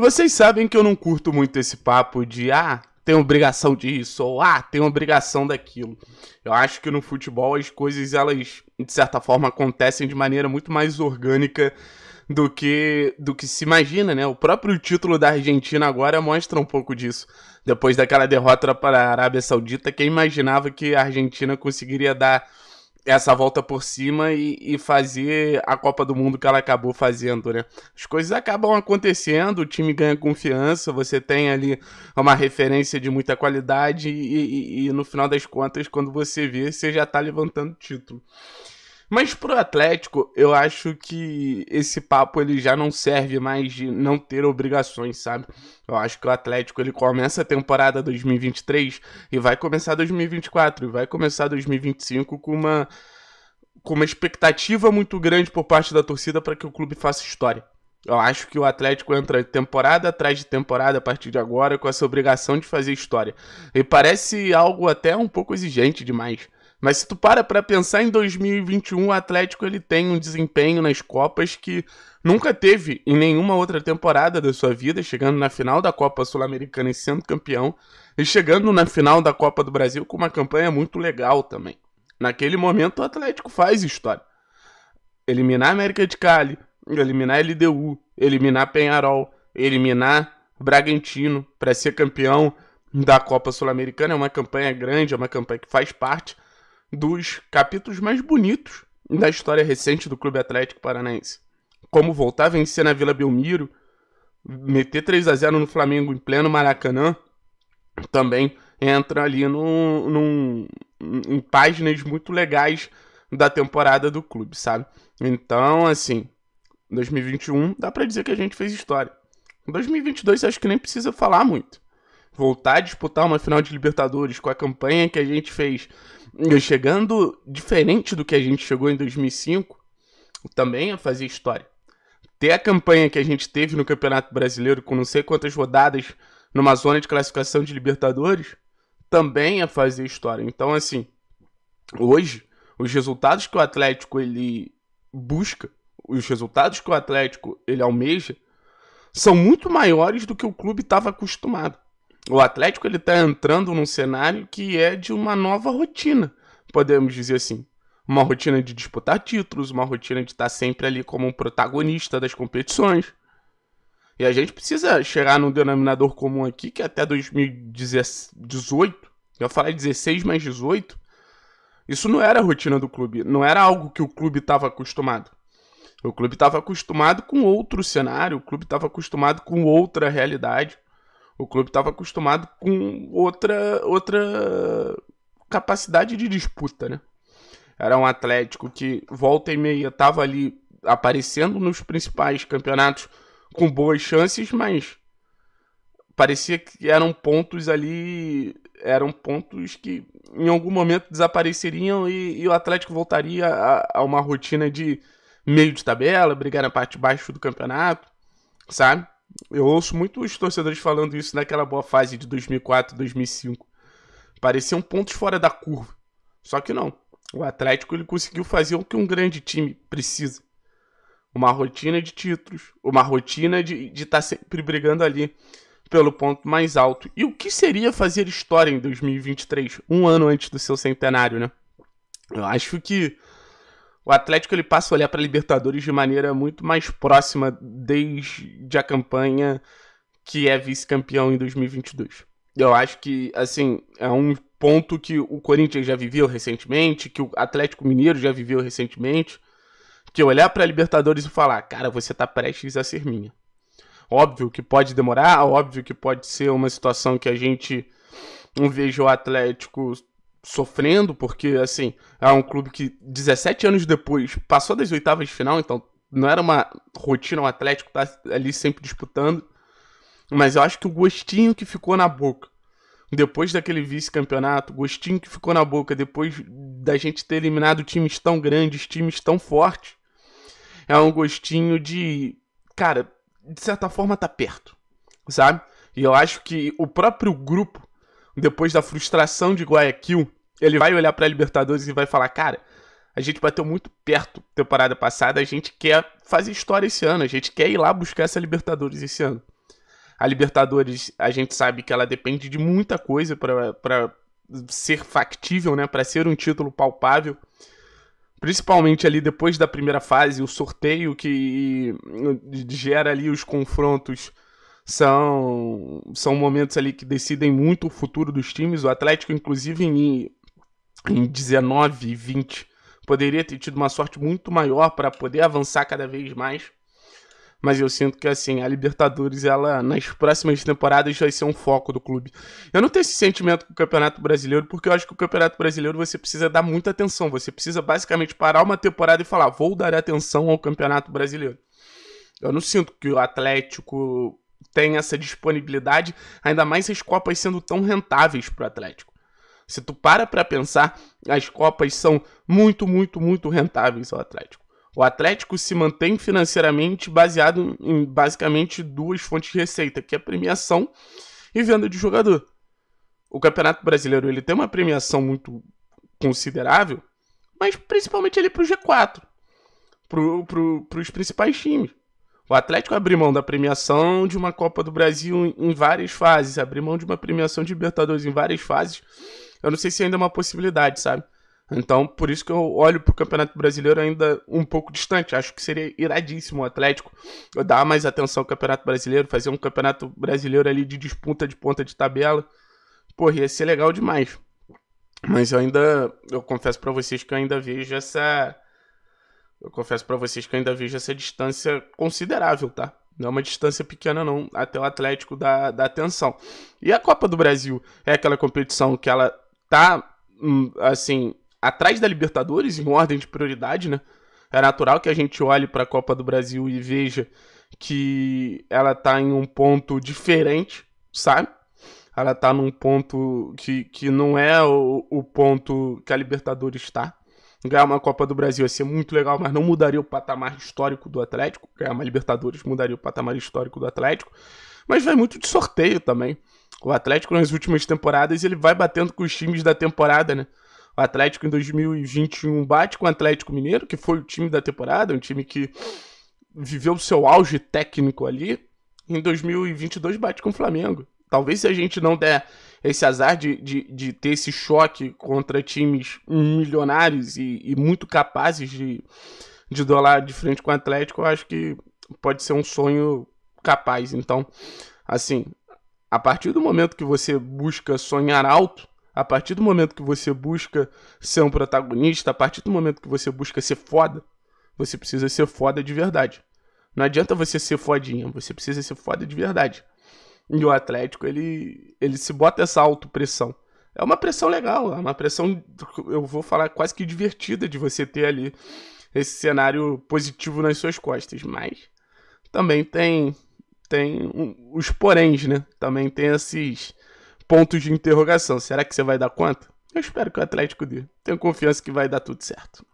Vocês sabem que eu não curto muito esse papo de ah, tem obrigação disso ou ah, tem obrigação daquilo. Eu acho que no futebol as coisas elas de certa forma acontecem de maneira muito mais orgânica do que do que se imagina, né? O próprio título da Argentina agora mostra um pouco disso. Depois daquela derrota para a Arábia Saudita, quem imaginava que a Argentina conseguiria dar essa volta por cima e, e, fazer a Copa do Mundo que ela acabou fazendo, né? As coisas acabam acontecendo, o time ganha confiança, você tem ali uma referência de muita qualidade e, e, e no final das contas, quando você vê, você já tá levantando título. Mas pro Atlético, eu acho que esse papo ele já não serve mais de não ter obrigações, sabe? Eu acho que o Atlético ele começa a temporada 2023 e vai começar 2024 e vai começar 2025 com uma com uma expectativa muito grande por parte da torcida para que o clube faça história. Eu acho que o Atlético entra temporada atrás de temporada a partir de agora com essa obrigação de fazer história. E parece algo até um pouco exigente demais. Mas se tu para para pensar em 2021, o Atlético ele tem um desempenho nas Copas que nunca teve em nenhuma outra temporada da sua vida, chegando na final da Copa Sul-Americana e sendo campeão, e chegando na final da Copa do Brasil com uma campanha muito legal também. Naquele momento o Atlético faz história. Eliminar a América de Cali, eliminar LDU, eliminar Penharol, eliminar Bragantino para ser campeão da Copa Sul-Americana é uma campanha grande, é uma campanha que faz parte dos capítulos mais bonitos da história recente do Clube Atlético Paranaense. Como voltar a vencer na Vila Belmiro, meter 3 a 0 no Flamengo em pleno Maracanã, também entra ali no, em páginas muito legais da temporada do clube, sabe? Então, assim, 2021 dá para dizer que a gente fez história. 2022 acho que nem precisa falar muito voltar a disputar uma final de Libertadores com a campanha que a gente fez, eh, chegando diferente do que a gente chegou em 2005, também é fazer história. Ter a campanha que a gente teve no Campeonato Brasileiro com não sei quantas rodadas numa zona de classificação de Libertadores, também é fazer história. Então, assim, hoje, os resultados que o Atlético ele busca, os resultados que o Atlético ele almeja, são muito maiores do que o clube estava acostumado o Atlético ele está entrando num cenário que é de uma nova rotina, podemos dizer assim. Uma rotina de disputar títulos, uma rotina de estar tá sempre ali como um protagonista das competições. E a gente precisa chegar num denominador comum aqui que até 2018, eu falei 16 mais 18, isso não era a rotina do clube, não era algo que o clube estava acostumado. O clube estava acostumado com outro cenário, o clube estava acostumado com outra realidade. O clube estava acostumado com outra, outra capacidade de disputa, né? Era um Atlético que volta e meia estava ali aparecendo nos principais campeonatos com boas chances, mas parecia que eram pontos ali, eram pontos que em algum momento desapareceriam e, e o Atlético voltaria a, a uma rotina de meio de tabela, brigar na parte de baixo do campeonato, sabe? Eu ouço muitos torcedores falando isso naquela boa fase de 2004, 2005. Pareciam pontos fora da curva. Só que não. O Atlético ele conseguiu fazer o que um grande time precisa. Uma rotina de títulos, uma rotina de estar tá sempre brigando ali pelo ponto mais alto. E o que seria fazer história em 2023, um ano antes do seu centenário, né? Eu acho que o Atlético ele passa a olhar para Libertadores de maneira muito mais próxima desde a campanha que é vice-campeão em 2022. Eu acho que, assim, é um ponto que o Corinthians já viveu recentemente, que o Atlético Mineiro já viveu recentemente, que olhar para Libertadores e falar, cara, você tá prestes a ser minha. Óbvio que pode demorar, óbvio que pode ser uma situação que a gente não veja o Atlético sofrendo, porque, assim, é um clube que 17 anos depois passou das oitavas de final, então não era uma rotina, o um Atlético tá ali sempre disputando. Mas eu acho que o gostinho que ficou na boca, depois daquele vice-campeonato, o gostinho que ficou na boca, depois da gente ter eliminado times tão grandes, times tão fortes, é um gostinho de. Cara, de certa forma tá perto, sabe? E eu acho que o próprio grupo depois da frustração de Guayaquil, ele vai olhar para a Libertadores e vai falar: cara, a gente bateu muito perto temporada passada, a gente quer fazer história esse ano, a gente quer ir lá buscar essa Libertadores esse ano. A Libertadores, a gente sabe que ela depende de muita coisa para ser factível, né? Para ser um título palpável. Principalmente ali depois da primeira fase, o sorteio que gera ali os confrontos são, são momentos ali que decidem muito o futuro dos times. O Atlético, inclusive, em, em 19 e 20, poderia ter tido uma sorte muito maior para poder avançar cada vez mais. Mas eu sinto que assim, a Libertadores, ela nas próximas temporadas vai ser um foco do clube. Eu não tenho esse sentimento com o Campeonato Brasileiro, porque eu acho que o Campeonato Brasileiro você precisa dar muita atenção. Você precisa basicamente parar uma temporada e falar: "Vou dar atenção ao Campeonato Brasileiro". Eu não sinto que o Atlético tem essa disponibilidade, ainda mais as Copas sendo tão rentáveis para o Atlético. Se tu para para pensar, as Copas são muito, muito, muito rentáveis ao Atlético. O Atlético se mantém financeiramente baseado em basicamente duas fontes de receita, que é premiação e venda de jogador. O Campeonato Brasileiro ele tem uma premiação muito considerável, mas principalmente ele para o G4, para pro, os principais times. O Atlético abriu mão da premiação de uma Copa do Brasil em várias fases, abriu mão de uma premiação de Libertadores em várias fases. Eu não sei se ainda é uma possibilidade, sabe? Então, por isso que eu olho para o Campeonato Brasileiro ainda um pouco distante. Acho que seria iradíssimo o Atlético dar mais atenção ao Campeonato Brasileiro, fazer um Campeonato Brasileiro ali de disputa de ponta de tabela. Porra, ia ser legal demais. Mas eu ainda, eu confesso para vocês que eu ainda vejo essa eu confesso para vocês que eu ainda vejo essa distância considerável, tá? Não é uma distância pequena, não, até o Atlético dá, dá atenção. E a Copa do Brasil é aquela competição que ela tá, hum, assim, atrás da Libertadores, em ordem de prioridade, né? É natural que a gente olhe para a Copa do Brasil e veja que ela tá em um ponto diferente, sabe? Ela tá num ponto que, que não é o, o ponto que a Libertadores está. Ganhar uma Copa do Brasil ia ser muito legal, mas não mudaria o patamar histórico do Atlético. Ganhar uma Libertadores mudaria o patamar histórico do Atlético. Mas vai muito de sorteio também. O Atlético nas últimas temporadas ele vai batendo com os times da temporada, né? O Atlético em 2021 bate com o Atlético Mineiro, que foi o time da temporada, um time que viveu o seu auge técnico ali. Em 2022 bate com o Flamengo. Talvez se a gente não der esse azar de, de, de ter esse choque contra times milionários e, e muito capazes de, de dolar de frente com o Atlético, eu acho que pode ser um sonho capaz. Então, assim, a partir do momento que você busca sonhar alto, a partir do momento que você busca ser um protagonista, a partir do momento que você busca ser foda, você precisa ser foda de verdade. Não adianta você ser fodinha, você precisa ser foda de verdade. E o Atlético, ele, ele se bota essa autopressão. É uma pressão legal, é uma pressão, eu vou falar, quase que divertida de você ter ali esse cenário positivo nas suas costas. Mas também tem, tem os poréns, né? Também tem esses pontos de interrogação. Será que você vai dar conta? Eu espero que o Atlético dê. Tenho confiança que vai dar tudo certo.